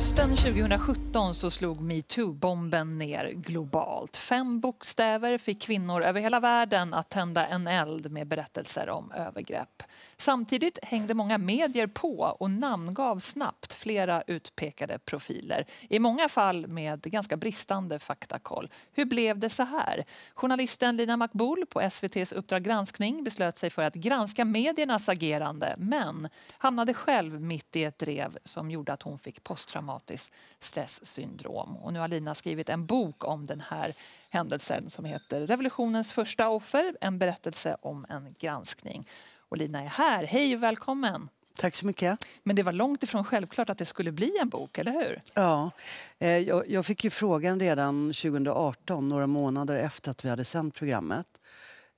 Hösten 2017 så slog metoo-bomben ner globalt. Fem bokstäver fick kvinnor över hela världen att tända en eld med berättelser om övergrepp. Samtidigt hängde många medier på och namngav snabbt flera utpekade profiler. I många fall med ganska bristande faktakoll. Hur blev det så här? Journalisten Lina Makboul på SVTs Uppdrag granskning beslöt sig för att granska mediernas agerande men hamnade själv mitt i ett drev som gjorde att hon fick posttrauma posttraumatiskt stresssyndrom. Och nu har Lina skrivit en bok om den här händelsen som heter Revolutionens första offer, en berättelse om en granskning. Och Lina är här. Hej och välkommen! Tack så mycket. Men det var långt ifrån självklart att det skulle bli en bok, eller hur? Ja, eh, jag fick ju frågan redan 2018, några månader efter att vi hade sänt programmet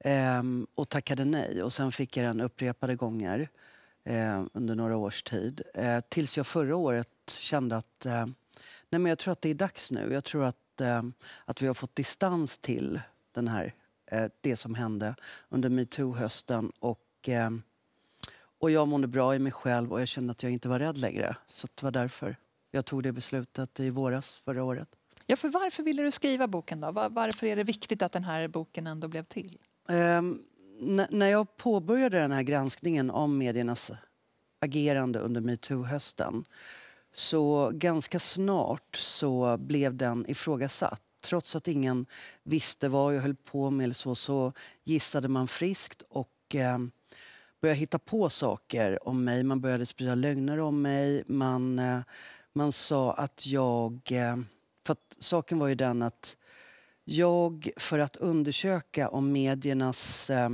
ehm, och tackade nej. Och sen fick jag den upprepade gånger eh, under några års tid. Eh, tills jag förra året kände att eh, nej men jag tror att det är dags nu. Jag tror att, eh, att vi har fått distans till den här, eh, det som hände under metoo-hösten. Och, eh, och jag mådde bra i mig själv och jag kände att jag inte var rädd längre. Så det var därför jag tog det beslutet i våras förra året. Ja, för varför ville du skriva boken? då? Varför är det viktigt att den här boken ändå blev till? Ehm, när jag påbörjade den här granskningen om mediernas agerande under metoo-hösten så ganska snart så blev den ifrågasatt. Trots att ingen visste vad jag höll på med eller så, så gissade man friskt och eh, började hitta på saker om mig. Man började sprida lögner om mig. Man, eh, man sa att jag... Eh, för att saken var ju den att jag, för att undersöka om mediernas eh,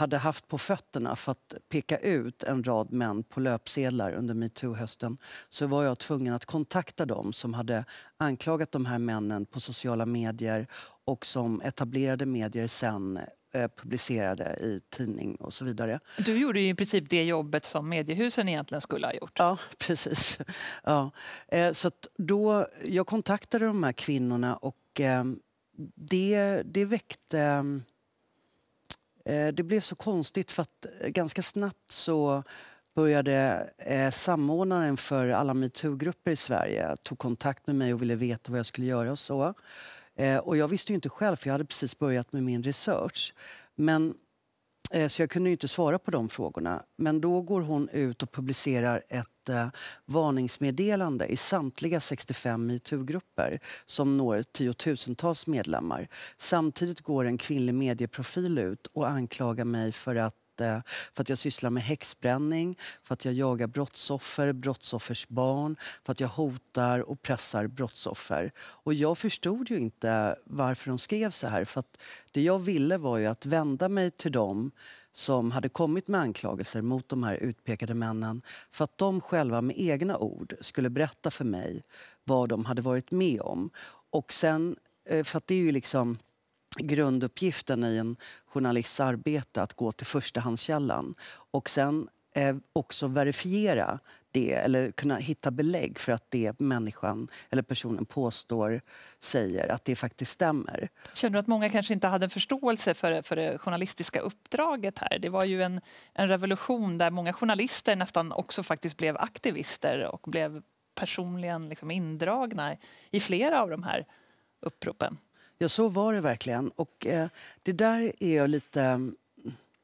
hade haft på fötterna för att peka ut en rad män på löpsedlar under metoo-hösten så var jag tvungen att kontakta dem som hade anklagat de här männen på sociala medier och som etablerade medier sen eh, publicerade i tidning och så vidare. Du gjorde ju i princip det jobbet som mediehusen egentligen skulle ha gjort. Ja, precis. Ja. Eh, så då, jag kontaktade de här kvinnorna och eh, det, det väckte Eh, det blev så konstigt för att eh, ganska snabbt så började eh, samordnaren för alla metoo-grupper i Sverige tog kontakt med mig och ville veta vad jag skulle göra och så. och jag visste inte själv för jag hade precis börjat med min research. Men Eh, så jag kunde inte svara på de frågorna. Men då går hon ut och publicerar ett eh, varningsmeddelande i samtliga 65 metoo-grupper som når tiotusentals medlemmar. Samtidigt går en kvinnlig medieprofil ut och anklagar mig för att för att jag sysslar med häxbränning, för att jag jagar brottsoffer, brottsoffers barn, för att jag hotar och pressar brottsoffer. Och jag förstod ju inte varför de skrev så här. För att det jag ville var ju att vända mig till dem som hade kommit med anklagelser mot de här utpekade männen för att de själva med egna ord skulle berätta för mig vad de hade varit med om. Och sen, eh, för att det är ju liksom grunduppgiften i en journalists arbete att gå till förstahandskällan och sen eh, också verifiera det eller kunna hitta belägg för att det människan eller personen påstår säger att det faktiskt stämmer. Känner du att många kanske inte hade förståelse för, för det journalistiska uppdraget här? Det var ju en, en revolution där många journalister nästan också faktiskt blev aktivister och blev personligen liksom indragna i flera av de här uppropen. Ja, så var det verkligen. Och eh, det där är jag lite...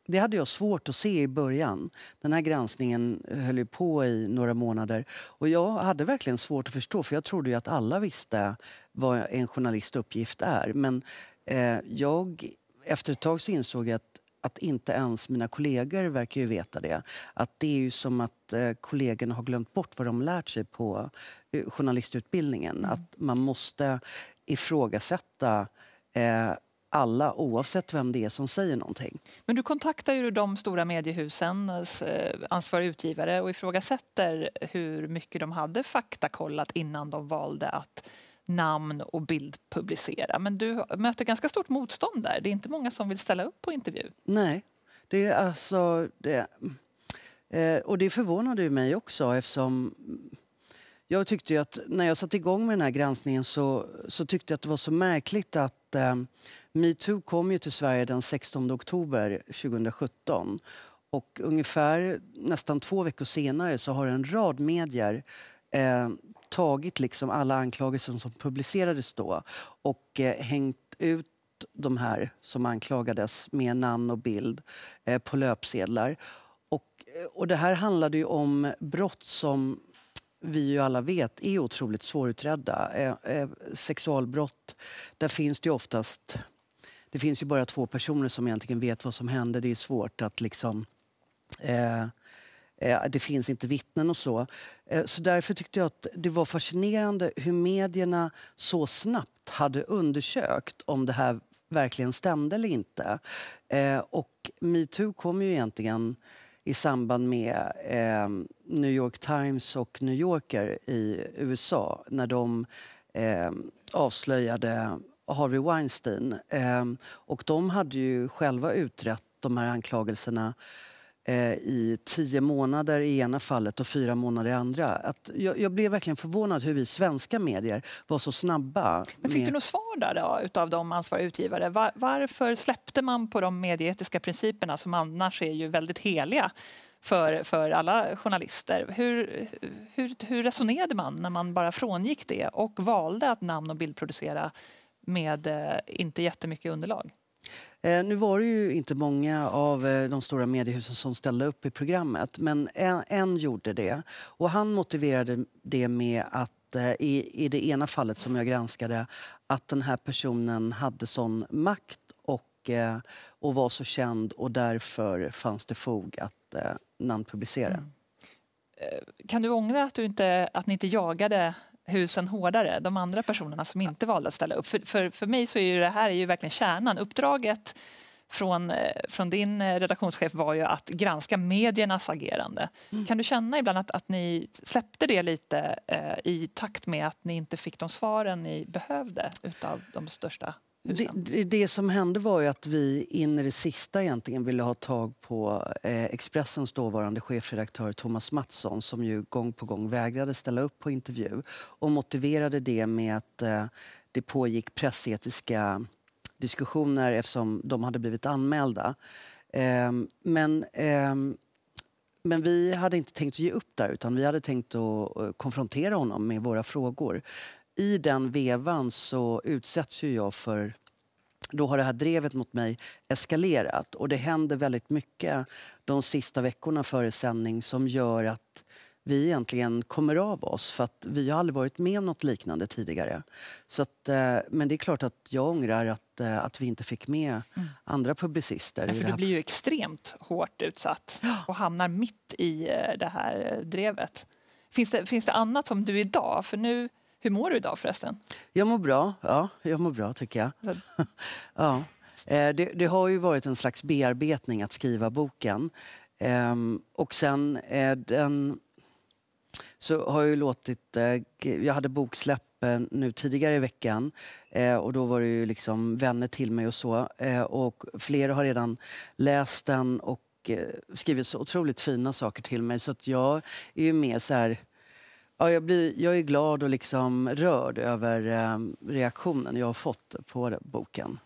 Det hade jag svårt att se i början. Den här granskningen höll ju på i några månader. Och Jag hade verkligen svårt att förstå, för jag trodde ju att alla visste vad en journalistuppgift är. Men eh, jag, efter ett tag så insåg jag att att inte ens mina kollegor verkar ju veta det. Att det är ju som att eh, kollegorna har glömt bort vad de lärt sig på eh, journalistutbildningen. Mm. Att man måste ifrågasätta eh, alla oavsett vem det är som säger någonting. Men du kontaktar ju de stora mediehusens eh, ansvariga utgivare och ifrågasätter hur mycket de hade faktakollat innan de valde att namn och bild publicera. Men du möter ganska stort motstånd där. Det är inte många som vill ställa upp på intervju. Nej, det är alltså... Det, eh, och det förvånade mig också eftersom jag tyckte att när jag satte igång med den här granskningen så, så tyckte jag att det var så märkligt att eh, metoo kom ju till Sverige den 16 oktober 2017. Och ungefär nästan två veckor senare så har en rad medier eh, tagit liksom alla anklagelser som publicerades då och eh, hängt ut de här som anklagades med namn och bild eh, på löpsedlar. Och, eh, och det här handlade ju om brott som vi ju alla vet är otroligt svårutredda. Eh, eh, sexualbrott, där finns det ju oftast... Det finns ju bara två personer som egentligen vet vad som hände. Det är svårt att liksom... Eh, Eh, det finns inte vittnen och så. Eh, så därför tyckte jag att det var fascinerande hur medierna så snabbt hade undersökt om det här verkligen stämde eller inte. Eh, och metoo kom ju egentligen i samband med New York Times och New Yorker i USA när de avslöjade Harvey Weinstein. Och de hade ju själva utrett de här anklagelserna Eh, i tio månader i ena fallet och fyra månader i andra. Att jag, jag blev verkligen förvånad hur vi svenska medier var så snabba. Men fick med... du något svar där då, utav de ansvariga utgivare? Var, varför släppte man på de medieetiska principerna som annars är ju väldigt heliga? För, för alla journalister. Hur, hur, hur resonerade man när man bara frångick det och valde att namn och bildproducera med eh, inte jättemycket underlag? Eh, nu var det ju inte många av eh, de stora mediehusen som ställde upp i programmet, men en, en gjorde det. Och han motiverade det med att eh, i, i det ena fallet som jag granskade att den här personen hade sån makt och, och var så känd och därför fanns det fog att namnpublicera. Mm. Kan du ångra att, du inte, att ni inte jagade husen hårdare, de andra personerna som inte valde att ställa upp. För, för, för mig så är ju det här är ju verkligen kärnan. Uppdraget från, eh, från din eh, redaktionschef var ju att granska mediernas agerande. Mm. Kan du känna ibland att, att ni släppte det lite eh, i takt med att ni inte fick de svaren ni behövde utav de största det, det, som hände var ju att vi in i det sista egentligen ville ha tag på eh, Expressens dåvarande chefredaktör Thomas Mattsson som ju gång på gång vägrade ställa upp på intervju och motiverade det med att eh, det pågick pressetiska diskussioner eftersom de hade blivit anmälda. Ehm, men, ehm, men vi hade inte tänkt ge upp där utan vi hade tänkt att eh, konfrontera honom med våra frågor i den vevan så utsätts ju jag för då har det här drevet mot mig eskalerat. Och Det händer väldigt mycket de sista veckorna före sändning som gör att vi egentligen kommer av oss. För att Vi har aldrig varit med om något liknande tidigare. Så att, eh, men det är klart att jag ångrar att, eh, att vi inte fick med mm. andra publicister. Ja, för du blir ju extremt hårt utsatt och hamnar mitt i eh, det här drevet. Finns det, finns det annat som du idag... För nu... Hur mår du idag förresten? Jag mår bra, ja. Jag mår bra tycker jag. Alltså, ja. Eh, det, det, har ju varit en slags bearbetning att skriva boken. Ehm, och sen eh, den... Så har jag låtit... Eh, jag hade boksläpp nu tidigare i veckan. och då var det ju liksom vänner till mig och så. och flera har redan läst den och skrivit så otroligt fina saker till mig. Så att jag är ju mer så här Ja, jag, blir, jag är glad och liksom rörd över eh, reaktionen jag har fått på boken.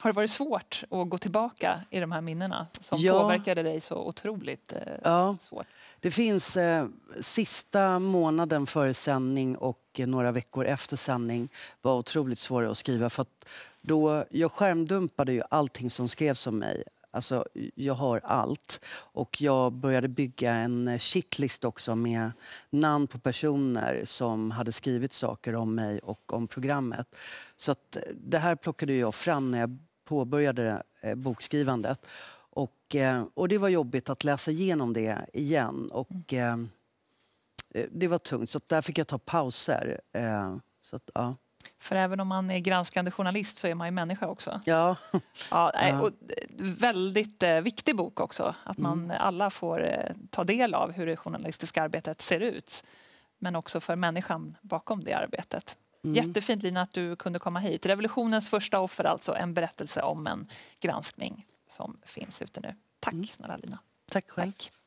Har det varit svårt att gå tillbaka i de här minnena som ja. påverkade dig så otroligt eh, ja. svårt? Det finns eh, sista månaden före sändning och eh, några veckor efter sändning var otroligt svåra att skriva. För att då, jag skärmdumpade ju allting som skrevs om mig Alltså, jag har allt. Och jag började bygga en shitlist också med namn på personer som hade skrivit saker om mig och om programmet. Så att, eh, det här plockade jag fram när jag påbörjade eh, bokskrivandet. Och, eh, och det var jobbigt att läsa igenom det igen. Och, mm. Det var tungt, så där fick jag ta pauser. Så att, ja. För även om man är granskande journalist så är man ju människa också. Ja. ja, nej, och eh, väldigt eh, viktig bok också, att man mm. alla får eh, ta del av hur det journalistiska arbetet ser ut. Men också för människan bakom det arbetet. Mm. Jättefint Lina att du kunde komma hit. Revolutionens första offer alltså, en berättelse om en granskning som finns ute nu. Tack mm. snälla Lina. Tack själv. Tack.